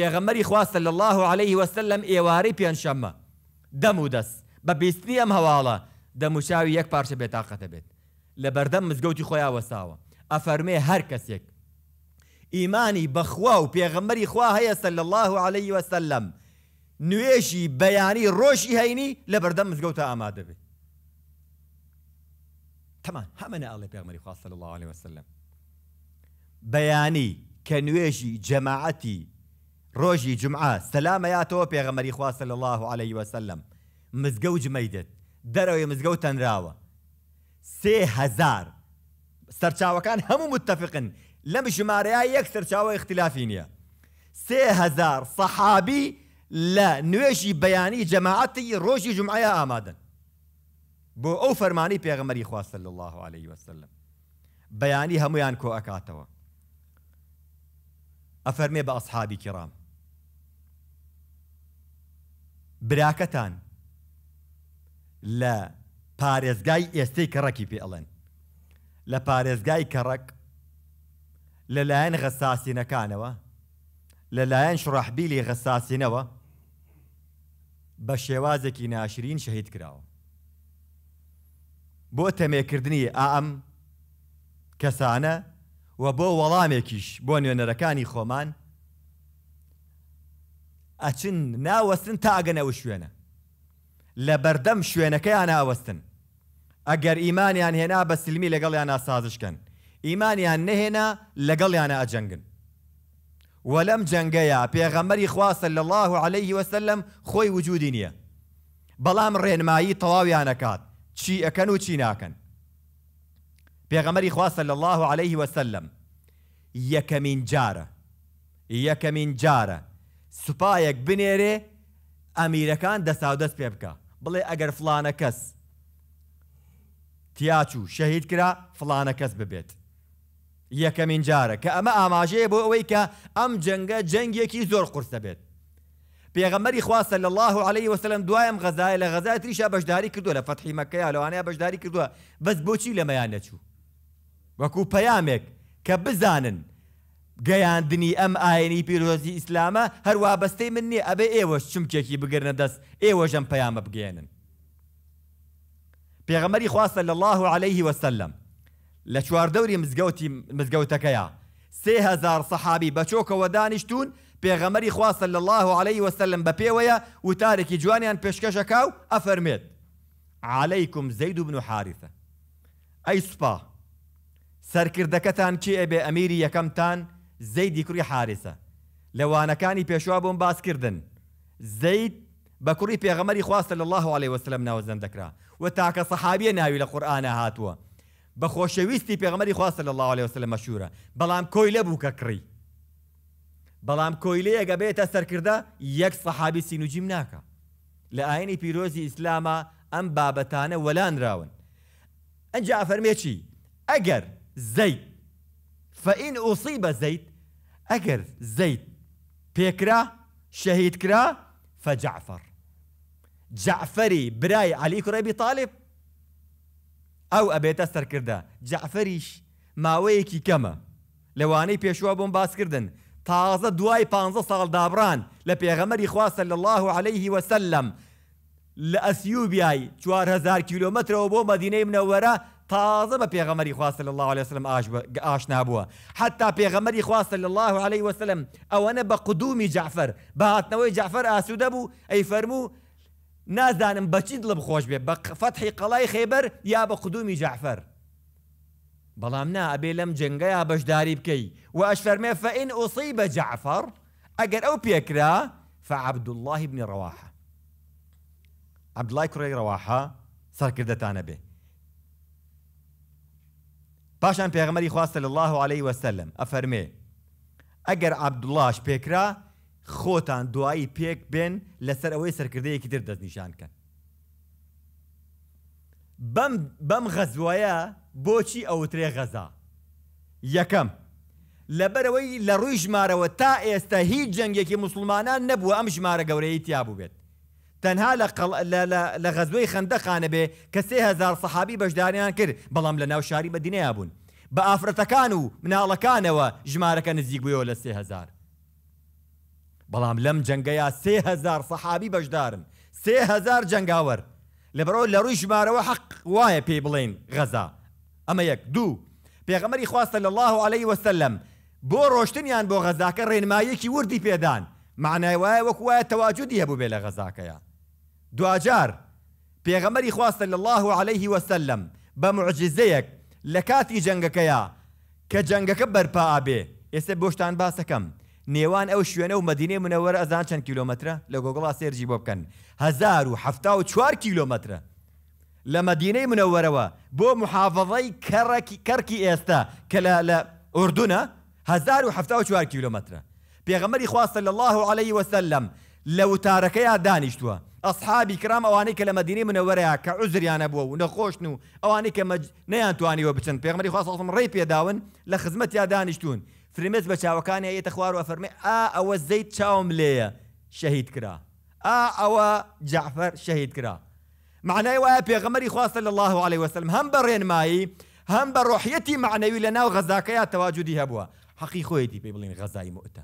پیغمبری خواستە صلی الله علیه عليه وسلم ئێوارەی پێنجشەممە دەم و دەست بە بیستنی ئەم یک دەموچاوی به پارشە بید لبردم مزگوتی خویا و ساوا وەساوە هر کس یک ایمانی بخوا و پیغمبری خوا هەیە سە لە الله عليه وسلم نوێژی بەیانی ڕۆژی هەینی لە بەردەم مزگەوتە ئامادە بێت تەمان هەمەە ئەڵێ پیغمبری خوا صلی الله علیه و سلم بیانی کنویشی جماعتی روجي جمعة سلامة يا سەلامەیاتەوە غمر خواستە صلى الله عليه وسلم مزگە و جمەیدت دەرەوەی مزگە و تەنراوە سێهزار سەرچاوەکان هەموو متتەفقن أكثر ژمارەیە اختلافين يا سي نییە صحابي لا نويشي بياني جماعتي روجي جمعة يا ئامادەن بو ئەو فەرمانی پێغەمەری خواستە صلى الله عليه وسلم بياني هەمویان يانكو أكاتوا أفرمي بأصحابي كرام براکەتان لە پارێزگای ئێستەی کەڕەکی پێ ئەڵێن لە پارێزگای کەڕەک لەلایەن غەساسینەکانەوە لەلایەن شڕحبیلی غەساسینەوە بە شێوازێکی ناشرین شەهید کراوە بۆ تەمێکردنی ئام کەسانە و بۆ وەڵامێکیش بۆ نوێنەرەکانی خۆمان ئەچن ناوەستن تاگەنەوە شوێنە لە بەردەم شوێنەکەیان ناوەستن ئەگەر ئیمانیان هێنا بە سلمی لەگەڵیان ناسازشکەن ئیمانیان نەهێنا لەگەڵیانە ئەجەنگن وەلەم جەنگەیە پێغەمەری خواسە لە الله عليه وسلم خۆی وجودی نییە بەڵام ڕێنمایی تەواویانەکات چی ئەەکەن و چی ناکەن پێغەمەری خواسە لە الله عليه وسلم یەکەمین جارە یەکەمین جارە سوپایەک بنێرێ ئەمیرەکان دەساودەست پێ بکە بڵێ ئەگەر فلانە کەس تیاچوو شەهید کرا فلانە کەس ببێت یەکەمین جارە کە ئەمە ئاماژەیە بۆ ئەوەی کە ئەم جەنگە جەنگێکی زۆر قورسە بێت پێغەمەری خواسە لە الله عليه وسلم دوایم غەزای لە غەزای تریشا بەشداری کردووە لە فەتحی مەکەی لەوانەیە بەشداری کردووە بەس بۆچی لەمەیان نەچوو وەکوو پەیامێک کە بزانن گەیاندنی ئەم ئاینی پیرۆزی ئیسلامە هەروە بەستەی من نییە ئەبێ ئێوەش چمکێکی بگرنە دەست ئێوەژەم پەیامە بگێنن. پێغەمەری خواستە لە الله عليه وسلم لە چواردەوری مزگەوتی مزگەوتەکەیە سهزار سەحابی بەچۆکەوە دانیشتون پێغەمەری خواستە لە الله عليه وسلم بە پێوەیە وتارێکی جوانیان پێشکەشەکاو ئەفەرمێت عليهیکم زەید و بن و حارثە ئەی سوپا سەرکردەکەتان چی ئەبێ ئەمیری یەکەمتان زەیدی کوڕی حارسە لەوانەکانی پێشوا بۆم باسکردن زەید بە کوڕی پێغەمەری خواستە لە الله عليه وسلم ناوەزەن دەکرا و تاکە سەحابیە ناوی لە قورآانە هاتووە بە خۆشەویستی پێغەمەری خواستە لە الله عليه وسلم مەشورە بەڵام کۆی لەبوو کە کڕی بەڵام کۆیلەیە گە بێتە سەرکردە یەک سەحابی سینوجیم ناکە لە ئاینی پیرۆزی ئیسلامە ئەم بابەتانە وەلانراون ئەنج ئەفەرمێکی ئەگەر زەیت فەئین ئوسی بە زەیت ئەگەر زەیت پێکرا شەهید کرا فجعفر جعفەری برای علی کوڕێبی تستر ئەو ئەبێتە سەرکردە جعفەریش ماوەیەکی کەمە لەوانەی بون باس باسکردن تازة دوای 15 ساڵ دابران لە خواه صلى الله عليه وسلم لە يەسیوبیای 4هزار كيلومتر بۆ مەدینەی منورة تازه به پێغەمەری خواستە لە الله عليه وسلم ئاشنا بووە حتا پێغەمەری خواستە لە الله عليه وسلم او انا قدومی جعفر نوي جعفر اسوده بو ئەی فرمو نازانم بەچی دڵ بخۆش بی با فتح قلای خێبەر یا با قدومی جعفر بەڵام نا جنگا لەم جنگەیە بەشداری بکەی و ئەش فەرمێ فەئین ئوسی بە جعفر ئەگەر او پێکرا فعبد الله بنی ڕەواحە عبدڵای کوڕی ڕەواحە سەرکردەتانە به پاشان پێغمەری خواستە لە الله عليه وسلم ئەفەرمێ ئەگەر عبدوڵاش پێکرا خۆتان دوایی پێک بێن لەسەر ئەوەی سەرکردەیەکی در دەستنیشانکەن بەم غەزوایە بۆچی ئەوترێ غەزا یەکەم لەبەرەوەی لە ڕووی ژمارەوە تا ئێستا هیچ جەنگێکی مسلمانان نەبووە ئەم ژمارە گەورەی تیا بوو بێت تەنها لە غەزوەی خندەخانە بێ کە سهزار سەحابی بەشداریان کرد بەڵام لە ناو شاری بەدینەیە بوون بە ئافرەتەکان و مناڵەکانەوە ژمارەکە نزیک بووەوە لە سهزار بەڵام لەم جەنگەیە سهزار سەحابی بەشدارن سهزار جەنگاوەر لەبەرەوە لە ڕووی ژمارەوە حەق وایە پێی بڵێن غەزا ئەمە یەک دوو پێغەمەری خواستە لە الله عليه وسلم بۆ ڕۆشتنیان بۆ غەزاکە ڕێنمایەکی وردی پێدان معنای وایە وەکو وایە تەواجودی هەبوو بێ لە غەزاکەیە دوجار پێغەمەری خواستە لە الله عليه وسلم بە معجززەیەک لە کاتی جەنگەکەیە کە جەنگەکە بەرپا ئابێ ئێستا بۆشتان باسەکەم نێوان ئەو شوێنە و مدینێ منەوەرە ئەزان چەند کیلومترە لە گۆگڵا سێرجی بۆ بکەن 1970 کیلومترە لە مدینەی منەوەرەوە بۆ محافظەی کەرکی ئێستا کە لە ئوردونە 1970 کیلومترە پێغەمەری خواستە لە الله عليه وسلم لە وتارەکەیان دانیشتووە ئەسحابی کرام ئەوانەی کە لە مەدینەی منەوەرەیە کە عزریانە بووە و نەخۆشن و ئەوانەی کە نەیانتوانیەوە بچن پێغمەری خواستڵم ڕێ پێداون لە خزمەتیا دانیشتون فرمێت بە چاوەکانی ئەیەتە خوارەوە فەرمێ ئا ئەوە زەیت چاوم لێیە شەهید کرا ئا ئەوە جعفەر شەهید کرا معنای وایە پێغەمەری خواستە لە الله عليه وسلم هەم بە ڕێنمایی هەم بە ڕۆحەتی معنەوی لە ناو غەزاکەیە تەواجودی هەبووە حەقی خۆیەتی پێ بڵین غەزایی مؤتە.